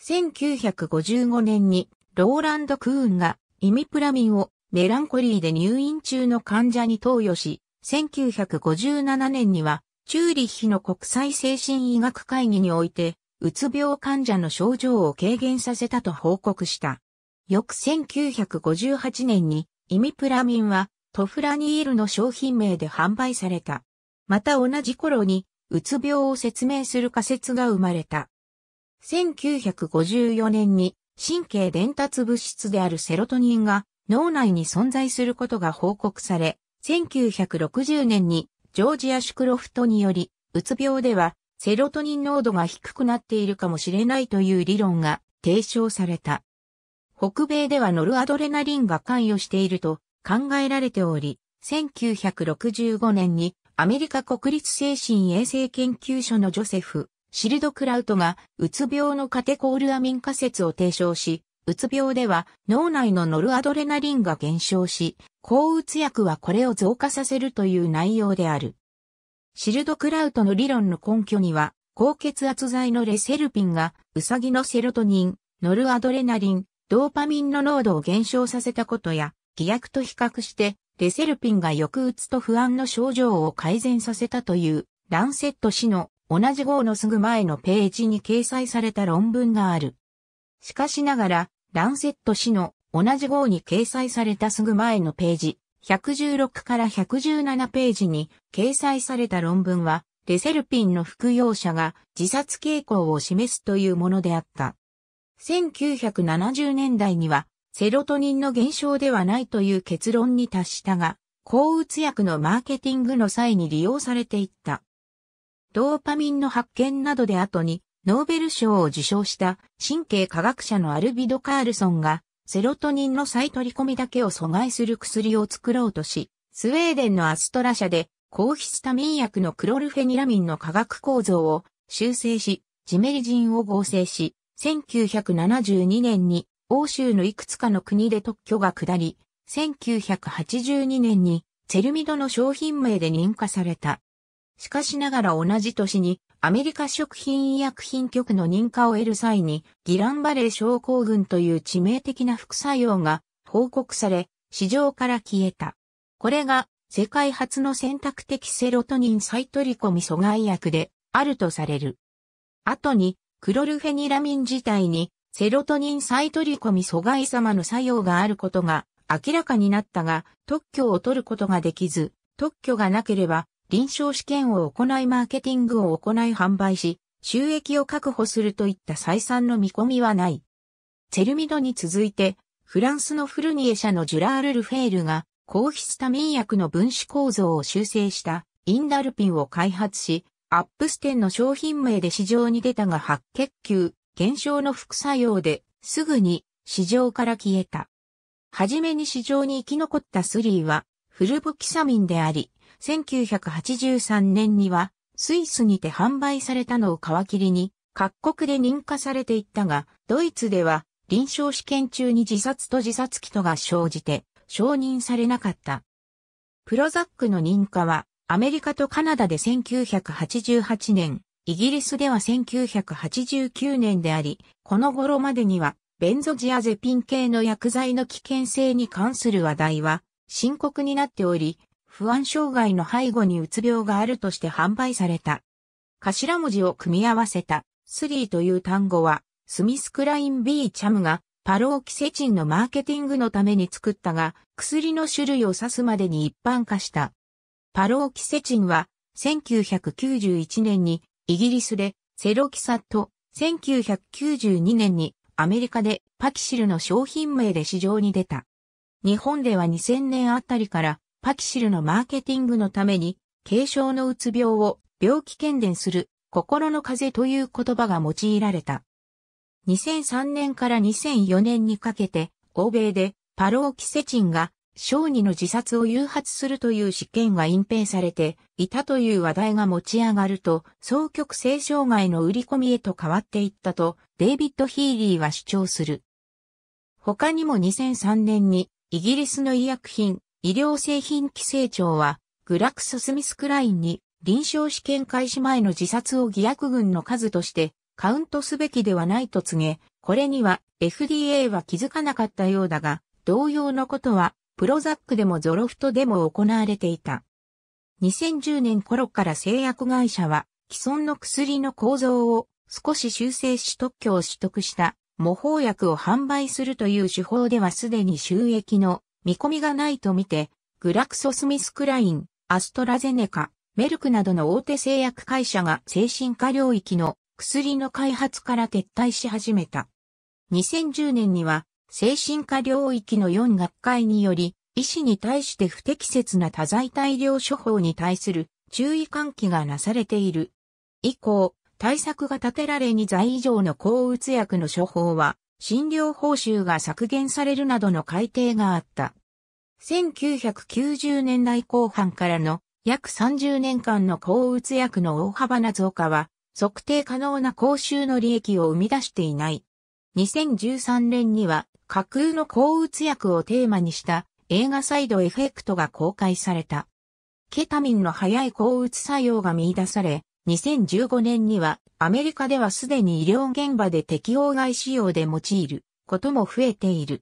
1955年にローランド・クーンがイミプラミンをメランコリーで入院中の患者に投与し、1957年には、チューリッヒの国際精神医学会議において、うつ病患者の症状を軽減させたと報告した。翌1958年に、イミプラミンは、トフラニールの商品名で販売された。また同じ頃に、うつ病を説明する仮説が生まれた。1954年に神経伝達物質であるセロトニンが脳内に存在することが報告され、1960年にジョージア・シュクロフトにより、うつ病ではセロトニン濃度が低くなっているかもしれないという理論が提唱された。北米ではノルアドレナリンが関与していると考えられており、1965年にアメリカ国立精神衛生研究所のジョセフ・シルドクラウトがうつ病のカテコールアミン仮説を提唱し、うつ病では脳内のノルアドレナリンが減少し、抗うつ薬はこれを増加させるという内容である。シルドクラウトの理論の根拠には、高血圧剤のレセルピンが、ウサギのセロトニン、ノルアドレナリン、ドーパミンの濃度を減少させたことや、偽薬と比較して、レセルピンが抑うつと不安の症状を改善させたという、ランセット氏の同じ号のすぐ前のページに掲載された論文がある。しかしながら、ランセット氏の同じ号に掲載されたすぐ前のページ、116から117ページに掲載された論文は、レセルピンの服用者が自殺傾向を示すというものであった。1970年代には、セロトニンの減少ではないという結論に達したが、抗うつ薬のマーケティングの際に利用されていった。ドーパミンの発見などで後に、ノーベル賞を受賞した神経科学者のアルビド・カールソンがセロトニンの再取り込みだけを阻害する薬を作ろうとし、スウェーデンのアストラ社で抗ヒスタミン薬のクロルフェニラミンの化学構造を修正し、ジメリジンを合成し、1972年に欧州のいくつかの国で特許が下り、1982年にチェルミドの商品名で認可された。しかしながら同じ年にアメリカ食品医薬品局の認可を得る際に、ギランバレー症候群という致命的な副作用が報告され、市場から消えた。これが世界初の選択的セロトニン再取り込み阻害薬であるとされる。後に、クロルフェニラミン自体にセロトニン再取り込み阻害様の作用があることが明らかになったが、特許を取ることができず、特許がなければ臨床試験を行いマーケティングを行い販売し、収益を確保するといった採算の見込みはない。チェルミドに続いて、フランスのフルニエ社のジュラール・ルフェールが、抗ヒスタミン薬の分子構造を修正したインダルピンを開発し、アップステンの商品名で市場に出たが白血球、減少の副作用ですぐに市場から消えた。はじめに市場に生き残ったスリーはフルボキサミンであり、1983年にはスイスにて販売されたのを皮切りに各国で認可されていったが、ドイツでは臨床試験中に自殺と自殺期とが生じて承認されなかった。プロザックの認可はアメリカとカナダで1988年、イギリスでは1989年であり、この頃までにはベンゾジアゼピン系の薬剤の危険性に関する話題は深刻になっており、不安障害の背後にうつ病があるとして販売された。頭文字を組み合わせたスリーという単語は、スミスクライン B チャムがパローキセチンのマーケティングのために作ったが、薬の種類を指すまでに一般化した。パローキセチンは、1991年にイギリスでセロキサと、1992年にアメリカでパキシルの商品名で市場に出た。日本では2000年あたりからパキシルのマーケティングのために、軽症のうつ病を病気検伝する心の風という言葉が用いられた。2003年から2004年にかけて、欧米でパローキセチンが小児の自殺を誘発するという試験が隠蔽されていたという話題が持ち上がると、双極性障害の売り込みへと変わっていったと、デイビッド・ヒーリーは主張する。他にも2003年にイギリスの医薬品医療製品規制庁は、グラクソスミスクラインに臨床試験開始前の自殺を偽薬群の数としてカウントすべきではないと告げ、これには FDA は気づかなかったようだが、同様のことはプロザックでもゾロフトでも行われていた。2010年頃から製薬会社は既存の薬の構造を少し修正し特許を取得した模倣薬を販売するという手法ではすでに収益の見込みがないとみて、グラクソスミスクライン、アストラゼネカ、メルクなどの大手製薬会社が精神科領域の薬の開発から撤退し始めた。2010年には精神科領域の4学会により、医師に対して不適切な多剤大量処方に対する注意喚起がなされている。以降、対策が立てられ2剤以上の抗うつ薬の処方は診療報酬が削減されるなどの改定があった。1990年代後半からの約30年間の抗うつ薬の大幅な増加は、測定可能な公衆の利益を生み出していない。2013年には架空の抗うつ薬をテーマにした映画サイドエフェクトが公開された。ケタミンの早い抗うつ作用が見出され、2015年にはアメリカではすでに医療現場で適応外使用で用いることも増えている。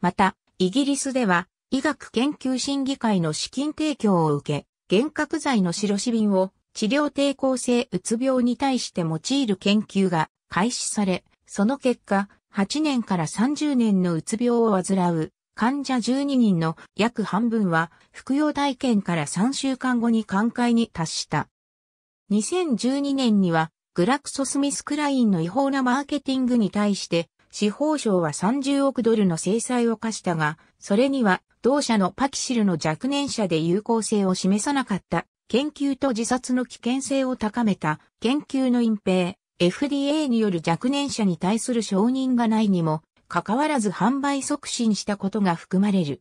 また、イギリスでは医学研究審議会の資金提供を受け、幻覚剤の白シビンを治療抵抗性うつ病に対して用いる研究が開始され、その結果、8年から30年のうつ病を患う患者12人の約半分は服用体験から3週間後に寛解に達した。2012年には、グラクソスミスクラインの違法なマーケティングに対して、司法省は30億ドルの制裁を課したが、それには、同社のパキシルの若年者で有効性を示さなかった、研究と自殺の危険性を高めた、研究の隠蔽、FDA による若年者に対する承認がないにも、かかわらず販売促進したことが含まれる。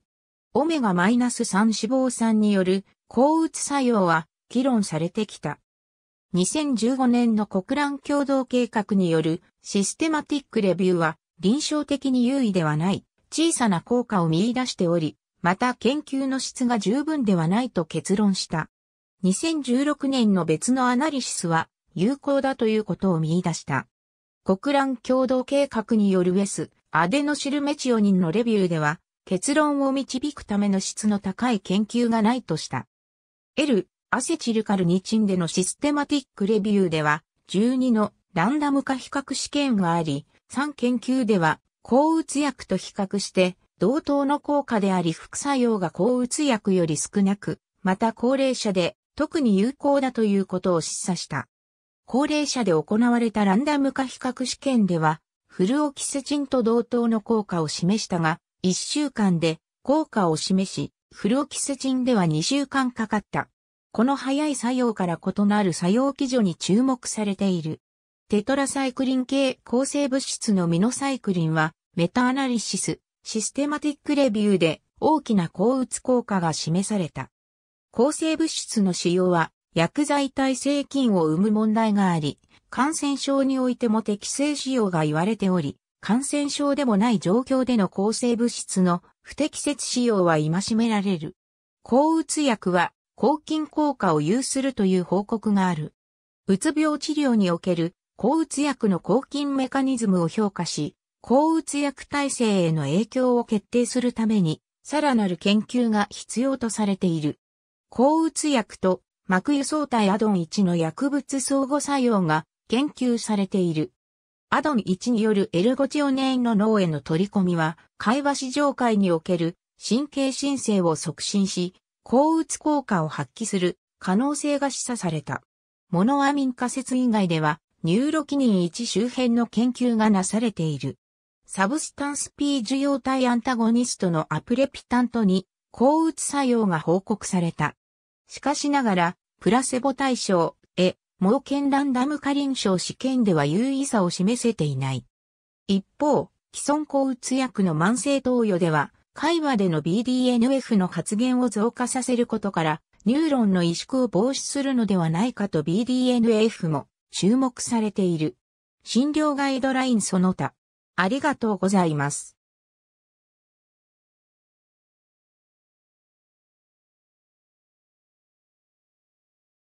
オメガ -3 脂肪酸による抗うつ作用は議論されてきた。2015年の国蘭共同計画によるシステマティックレビューは臨床的に優位ではない小さな効果を見出しており、また研究の質が十分ではないと結論した。2016年の別のアナリシスは有効だということを見出した。国蘭共同計画によるウェス、アデノシルメチオニンのレビューでは結論を導くための質の高い研究がないとした。L、アセチルカルニチンでのシステマティックレビューでは、12のランダム化比較試験があり、3研究では、抗うつ薬と比較して、同等の効果であり副作用が抗うつ薬より少なく、また高齢者で特に有効だということを示唆した。高齢者で行われたランダム化比較試験では、フルオキセチンと同等の効果を示したが、1週間で効果を示し、フルオキセチンでは2週間かかった。この早い作用から異なる作用基準に注目されている。テトラサイクリン系構成物質のミノサイクリンは、メタアナリシス、システマティックレビューで大きな抗うつ効果が示された。抗生物質の使用は薬剤耐性菌を生む問題があり、感染症においても適正使用が言われており、感染症でもない状況での抗生物質の不適切使用は戒められる。抗うつ薬は抗菌効果を有するという報告がある。うつ病治療における抗うつ薬の抗菌メカニズムを評価し、抗うつ薬体制への影響を決定するために、さらなる研究が必要とされている。抗うつ薬と膜輸送体アドン1の薬物相互作用が研究されている。アドン1によるエルゴチオネインの脳への取り込みは、会話史上界における神経申請を促進し、抗うつ効果を発揮する可能性が示唆された。モノアミン仮説以外では、ニューロキニン1周辺の研究がなされている。サブスタンス P 受容体アンタゴニストのアプレピタントに抗うつ作用が報告された。しかしながら、プラセボ対象、え、盲犬ランダム化臨床試験では有意差を示せていない。一方、既存抗うつ薬の慢性投与では、会話での BDNF の発現を増加させることから、ニューロンの萎縮を防止するのではないかと BDNF も注目されている。診療ガイドラインその他。ありがとうございます。